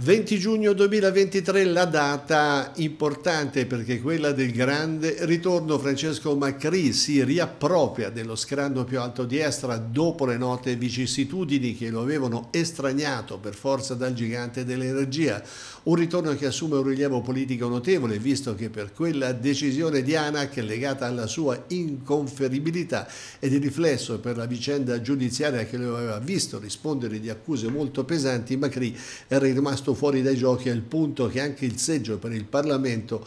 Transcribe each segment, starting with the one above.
20 giugno 2023 la data importante perché quella del grande ritorno Francesco Macri si riappropria dello scranno più alto di Estra dopo le note vicissitudini che lo avevano estraniato per forza dal gigante dell'energia, un ritorno che assume un rilievo politico notevole visto che per quella decisione di Anac legata alla sua inconferibilità e di riflesso per la vicenda giudiziaria che lo aveva visto rispondere di accuse molto pesanti, Macri era rimasto rimasto fuori dai giochi al punto che anche il seggio per il Parlamento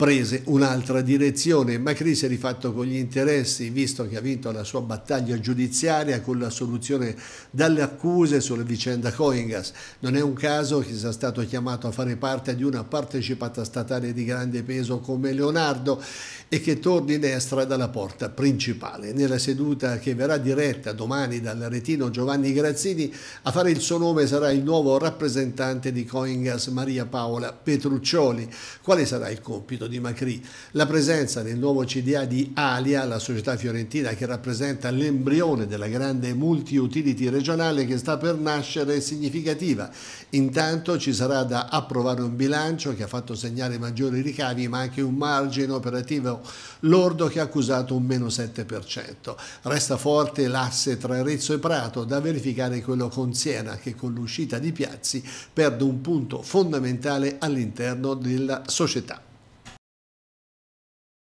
prese un'altra direzione. Macri si è rifatto con gli interessi, visto che ha vinto la sua battaglia giudiziaria con l'assoluzione dalle accuse sulla vicenda Coingas. Non è un caso che sia stato chiamato a fare parte di una partecipata statale di grande peso come Leonardo e che torni in estra dalla porta principale. Nella seduta che verrà diretta domani dall'aretino Giovanni Grazzini, a fare il suo nome sarà il nuovo rappresentante di di Coingas Maria Paola Petruccioli. Quale sarà il compito di Macri? La presenza nel nuovo CDA di Alia, la società fiorentina che rappresenta l'embrione della grande multi-utility regionale che sta per nascere è significativa. Intanto ci sarà da approvare un bilancio che ha fatto segnare maggiori ricavi ma anche un margine operativo lordo che ha accusato un meno 7%. Resta forte l'asse tra Arezzo e Prato, da verificare quello con Siena che con l'uscita di Piazzi perde un un punto fondamentale all'interno della società.